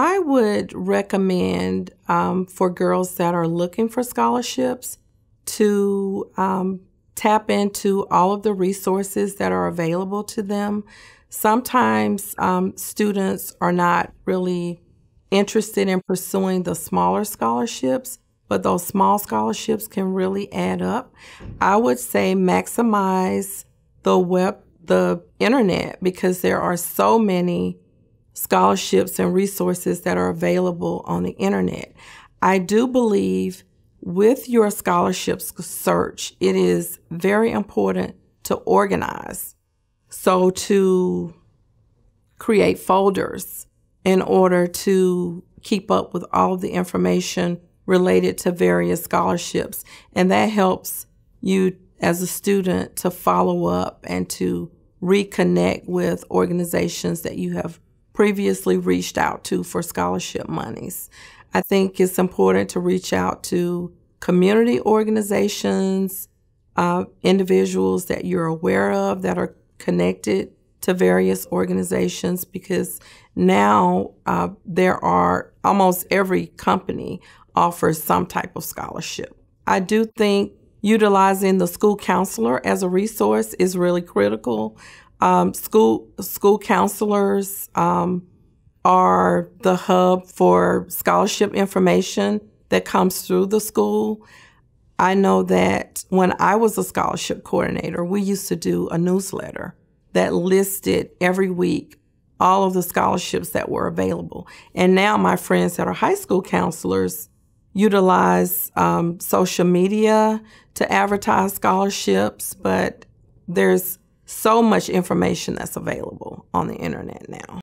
I would recommend um, for girls that are looking for scholarships to um, tap into all of the resources that are available to them. Sometimes um, students are not really interested in pursuing the smaller scholarships, but those small scholarships can really add up. I would say maximize the web, the internet, because there are so many scholarships and resources that are available on the internet. I do believe with your scholarships search, it is very important to organize. So to create folders in order to keep up with all the information related to various scholarships. And that helps you as a student to follow up and to reconnect with organizations that you have previously reached out to for scholarship monies. I think it's important to reach out to community organizations, uh, individuals that you're aware of that are connected to various organizations because now uh, there are almost every company offers some type of scholarship. I do think utilizing the school counselor as a resource is really critical. Um, school school counselors um, are the hub for scholarship information that comes through the school. I know that when I was a scholarship coordinator, we used to do a newsletter that listed every week all of the scholarships that were available. And now my friends that are high school counselors utilize um, social media to advertise scholarships, but there's so much information that's available on the internet now.